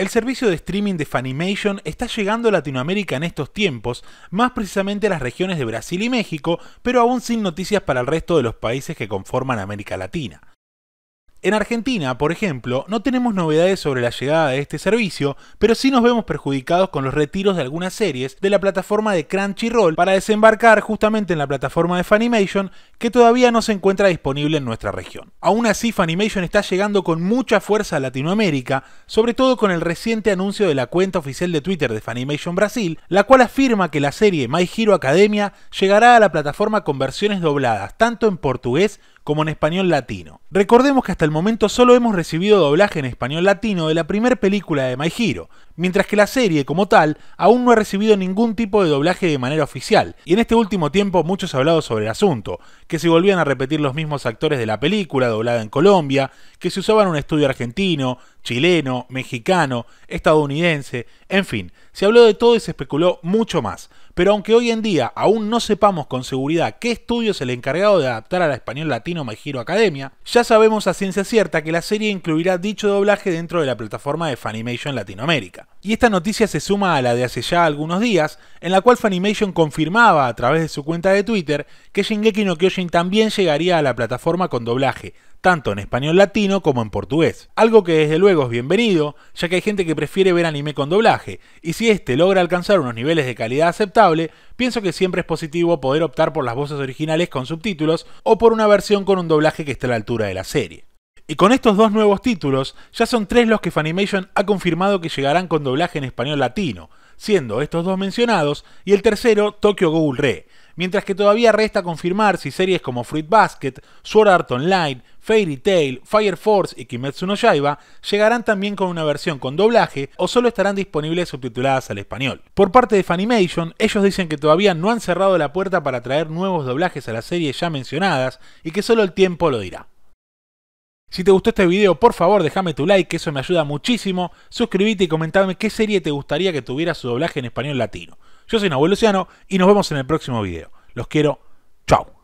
El servicio de streaming de Funimation está llegando a Latinoamérica en estos tiempos, más precisamente a las regiones de Brasil y México, pero aún sin noticias para el resto de los países que conforman América Latina. En Argentina, por ejemplo, no tenemos novedades sobre la llegada de este servicio, pero sí nos vemos perjudicados con los retiros de algunas series de la plataforma de Crunchyroll para desembarcar justamente en la plataforma de Funimation que todavía no se encuentra disponible en nuestra región. Aún así, Funimation está llegando con mucha fuerza a Latinoamérica, sobre todo con el reciente anuncio de la cuenta oficial de Twitter de Funimation Brasil, la cual afirma que la serie My Hero Academia llegará a la plataforma con versiones dobladas tanto en portugués como en español latino. Recordemos que hasta el momento solo hemos recibido doblaje en español latino de la primera película de My Hero, mientras que la serie como tal aún no ha recibido ningún tipo de doblaje de manera oficial, y en este último tiempo muchos ha hablado sobre el asunto, que se volvían a repetir los mismos actores de la película doblada en Colombia, que se usaban un estudio argentino, chileno, mexicano, estadounidense, en fin, se habló de todo y se especuló mucho más, pero aunque hoy en día aún no sepamos con seguridad qué estudio es el encargado de adaptar al español latino My Academia, ya sabemos a ciencia cierta que la serie incluirá dicho doblaje dentro de la plataforma de Funimation Latinoamérica. Y esta noticia se suma a la de hace ya algunos días, en la cual Funimation confirmaba a través de su cuenta de Twitter que Shingeki no Kyojin también llegaría a la plataforma con doblaje, tanto en español latino como en portugués. Algo que desde luego es bienvenido, ya que hay gente que prefiere ver anime con doblaje, y si este logra alcanzar unos niveles de calidad aceptable, pienso que siempre es positivo poder optar por las voces originales con subtítulos o por una versión con un doblaje que esté a la altura de la serie. Y con estos dos nuevos títulos, ya son tres los que Funimation ha confirmado que llegarán con doblaje en español latino, siendo estos dos mencionados y el tercero Tokyo Ghoul Re, mientras que todavía resta confirmar si series como Fruit Basket, Sword Art Online, Fairy Tail, Fire Force y Kimetsu no Yaiba llegarán también con una versión con doblaje o solo estarán disponibles subtituladas al español. Por parte de Funimation, ellos dicen que todavía no han cerrado la puerta para traer nuevos doblajes a las series ya mencionadas y que solo el tiempo lo dirá. Si te gustó este video, por favor déjame tu like, que eso me ayuda muchísimo. Suscríbete y comentame qué serie te gustaría que tuviera su doblaje en español latino. Yo soy Nahuel Luciano y nos vemos en el próximo video. Los quiero. Chao.